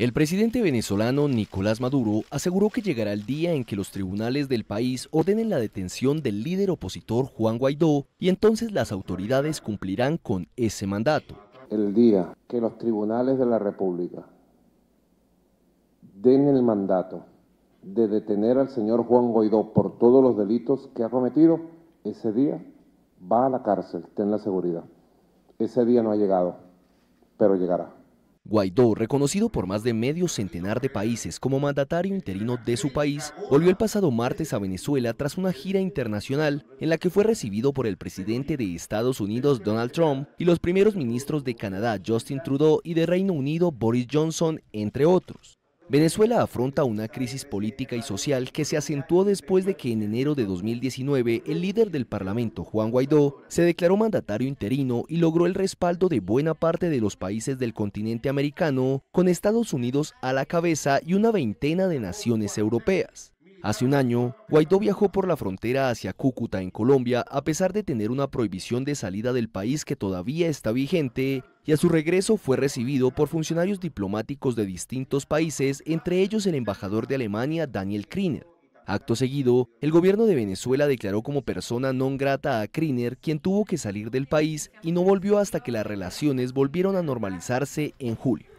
El presidente venezolano Nicolás Maduro aseguró que llegará el día en que los tribunales del país ordenen la detención del líder opositor Juan Guaidó y entonces las autoridades cumplirán con ese mandato. El día que los tribunales de la República den el mandato de detener al señor Juan Guaidó por todos los delitos que ha cometido, ese día va a la cárcel, ten la seguridad. Ese día no ha llegado, pero llegará. Guaidó, reconocido por más de medio centenar de países como mandatario interino de su país, volvió el pasado martes a Venezuela tras una gira internacional en la que fue recibido por el presidente de Estados Unidos Donald Trump y los primeros ministros de Canadá Justin Trudeau y de Reino Unido Boris Johnson, entre otros. Venezuela afronta una crisis política y social que se acentuó después de que en enero de 2019 el líder del Parlamento, Juan Guaidó, se declaró mandatario interino y logró el respaldo de buena parte de los países del continente americano, con Estados Unidos a la cabeza y una veintena de naciones europeas. Hace un año, Guaidó viajó por la frontera hacia Cúcuta, en Colombia, a pesar de tener una prohibición de salida del país que todavía está vigente, y a su regreso fue recibido por funcionarios diplomáticos de distintos países, entre ellos el embajador de Alemania, Daniel Kriner. Acto seguido, el gobierno de Venezuela declaró como persona non grata a Kriner, quien tuvo que salir del país y no volvió hasta que las relaciones volvieron a normalizarse en julio.